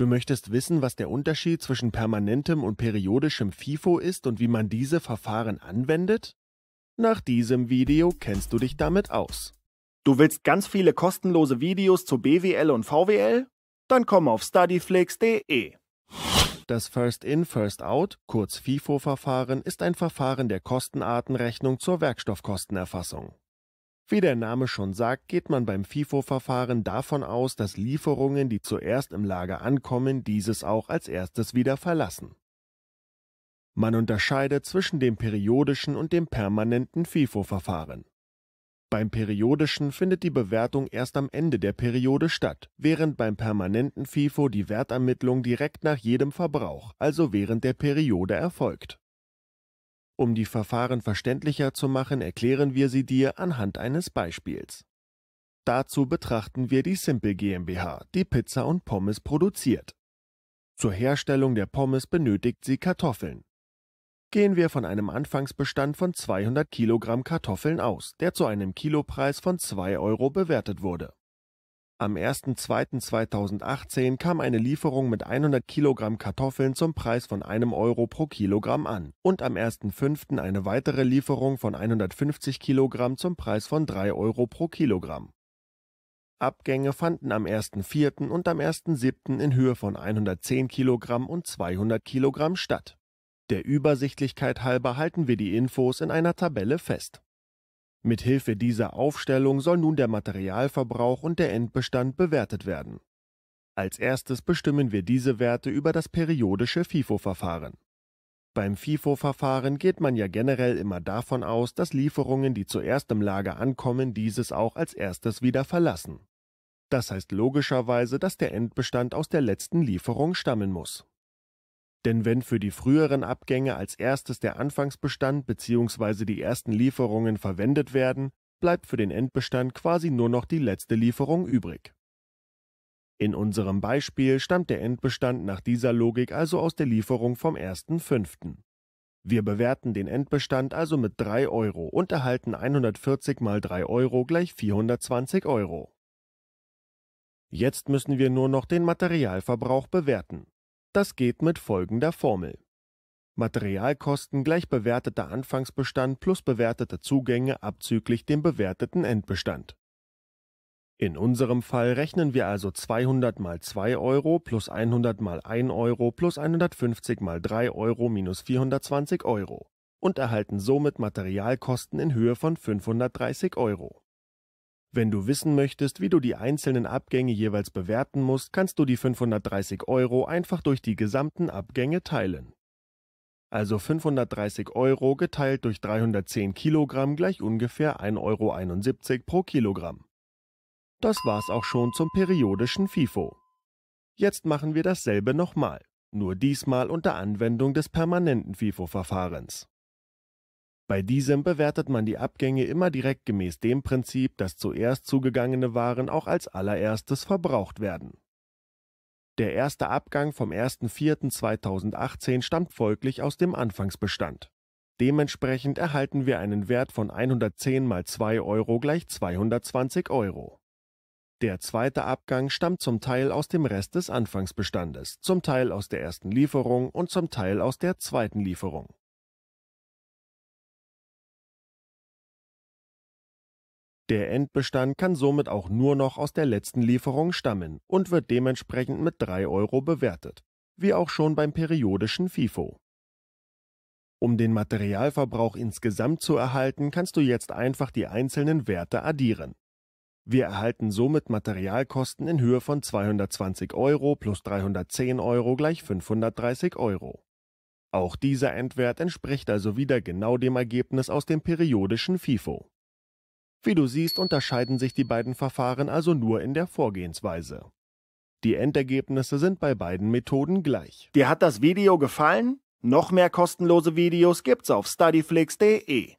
Du möchtest wissen, was der Unterschied zwischen permanentem und periodischem FIFO ist und wie man diese Verfahren anwendet? Nach diesem Video kennst du dich damit aus. Du willst ganz viele kostenlose Videos zu BWL und VWL? Dann komm auf studyflix.de. Das First-In, First-Out, kurz FIFO-Verfahren, ist ein Verfahren der Kostenartenrechnung zur Werkstoffkostenerfassung. Wie der Name schon sagt, geht man beim FIFO-Verfahren davon aus, dass Lieferungen, die zuerst im Lager ankommen, dieses auch als erstes wieder verlassen. Man unterscheidet zwischen dem periodischen und dem permanenten FIFO-Verfahren. Beim periodischen findet die Bewertung erst am Ende der Periode statt, während beim permanenten FIFO die Wertermittlung direkt nach jedem Verbrauch, also während der Periode erfolgt. Um die Verfahren verständlicher zu machen, erklären wir sie dir anhand eines Beispiels. Dazu betrachten wir die Simple GmbH, die Pizza und Pommes produziert. Zur Herstellung der Pommes benötigt sie Kartoffeln. Gehen wir von einem Anfangsbestand von 200 Kilogramm Kartoffeln aus, der zu einem Kilopreis von 2 Euro bewertet wurde. Am 01.02.2018 kam eine Lieferung mit 100 Kilogramm Kartoffeln zum Preis von einem Euro pro Kilogramm an und am 01.05. eine weitere Lieferung von 150 Kilogramm zum Preis von 3 Euro pro Kilogramm. Abgänge fanden am 01.04. und am 01.07. in Höhe von 110 Kilogramm und 200 Kilogramm statt. Der Übersichtlichkeit halber halten wir die Infos in einer Tabelle fest Mithilfe dieser Aufstellung soll nun der Materialverbrauch und der Endbestand bewertet werden. Als erstes bestimmen wir diese Werte über das periodische FIFO-Verfahren. Beim FIFO-Verfahren geht man ja generell immer davon aus, dass Lieferungen, die zuerst im Lager ankommen, dieses auch als erstes wieder verlassen. Das heißt logischerweise, dass der Endbestand aus der letzten Lieferung stammen muss. Denn wenn für die früheren Abgänge als erstes der Anfangsbestand bzw. die ersten Lieferungen verwendet werden, bleibt für den Endbestand quasi nur noch die letzte Lieferung übrig. In unserem Beispiel stammt der Endbestand nach dieser Logik also aus der Lieferung vom 1.5. Wir bewerten den Endbestand also mit 3 Euro und erhalten 140 mal 3 Euro gleich 420 Euro. Jetzt müssen wir nur noch den Materialverbrauch bewerten. Das geht mit folgender Formel. Materialkosten gleich bewerteter Anfangsbestand plus bewertete Zugänge abzüglich dem bewerteten Endbestand. In unserem Fall rechnen wir also 200 mal 2 Euro plus 100 mal 1 Euro plus 150 mal 3 Euro minus 420 Euro und erhalten somit Materialkosten in Höhe von 530 Euro. Wenn du wissen möchtest, wie du die einzelnen Abgänge jeweils bewerten musst, kannst du die 530 Euro einfach durch die gesamten Abgänge teilen. Also 530 Euro geteilt durch 310 Kilogramm gleich ungefähr 1,71 Euro pro Kilogramm. Das war's auch schon zum periodischen FIFO. Jetzt machen wir dasselbe nochmal, nur diesmal unter Anwendung des permanenten FIFO-Verfahrens. Bei diesem bewertet man die Abgänge immer direkt gemäß dem Prinzip, dass zuerst zugegangene Waren auch als allererstes verbraucht werden. Der erste Abgang vom 01.04.2018 stammt folglich aus dem Anfangsbestand. Dementsprechend erhalten wir einen Wert von 110 mal 2 Euro gleich 220 Euro. Der zweite Abgang stammt zum Teil aus dem Rest des Anfangsbestandes, zum Teil aus der ersten Lieferung und zum Teil aus der zweiten Lieferung. Der Endbestand kann somit auch nur noch aus der letzten Lieferung stammen und wird dementsprechend mit 3 Euro bewertet, wie auch schon beim periodischen FIFO. Um den Materialverbrauch insgesamt zu erhalten, kannst du jetzt einfach die einzelnen Werte addieren. Wir erhalten somit Materialkosten in Höhe von 220 Euro plus 310 Euro gleich 530 Euro. Auch dieser Endwert entspricht also wieder genau dem Ergebnis aus dem periodischen FIFO. Wie du siehst, unterscheiden sich die beiden Verfahren also nur in der Vorgehensweise. Die Endergebnisse sind bei beiden Methoden gleich. Dir hat das Video gefallen? Noch mehr kostenlose Videos gibt's auf studyflix.de.